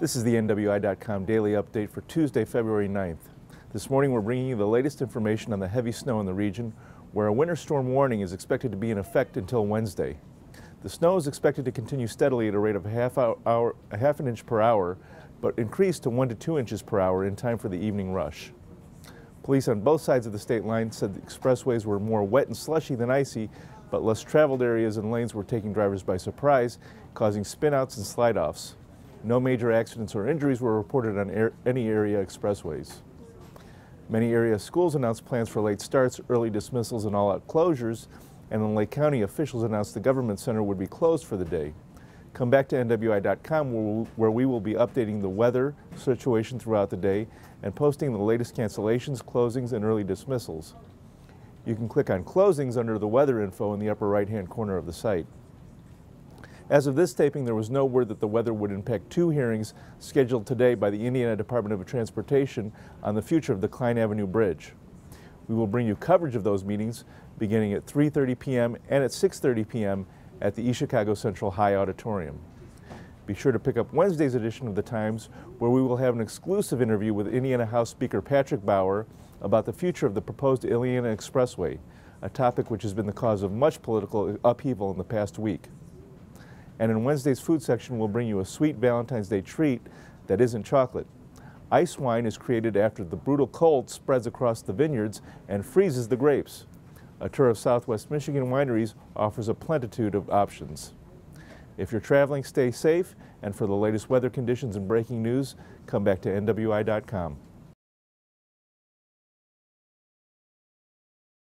This is the NWI.com daily update for Tuesday, February 9th. This morning we're bringing you the latest information on the heavy snow in the region, where a winter storm warning is expected to be in effect until Wednesday. The snow is expected to continue steadily at a rate of a half, hour, a half an inch per hour, but increase to one to two inches per hour in time for the evening rush. Police on both sides of the state line said the expressways were more wet and slushy than icy, but less traveled areas and lanes were taking drivers by surprise, causing spinouts and slide-offs. No major accidents or injuries were reported on air, any area expressways. Many area schools announced plans for late starts, early dismissals, and all-out closures, and in Lake County, officials announced the government center would be closed for the day. Come back to NWI.com where, we'll, where we will be updating the weather situation throughout the day and posting the latest cancellations, closings, and early dismissals. You can click on closings under the weather info in the upper right-hand corner of the site. As of this taping, there was no word that the weather would impact two hearings scheduled today by the Indiana Department of Transportation on the future of the Klein Avenue Bridge. We will bring you coverage of those meetings beginning at 3.30 p.m. and at 6.30 p.m. at the Chicago Central High Auditorium. Be sure to pick up Wednesday's edition of The Times, where we will have an exclusive interview with Indiana House Speaker Patrick Bauer about the future of the proposed Indiana Expressway, a topic which has been the cause of much political upheaval in the past week. And in Wednesday's food section, we'll bring you a sweet Valentine's Day treat that isn't chocolate. Ice wine is created after the brutal cold spreads across the vineyards and freezes the grapes. A tour of Southwest Michigan wineries offers a plentitude of options. If you're traveling, stay safe, and for the latest weather conditions and breaking news, come back to NWI.com.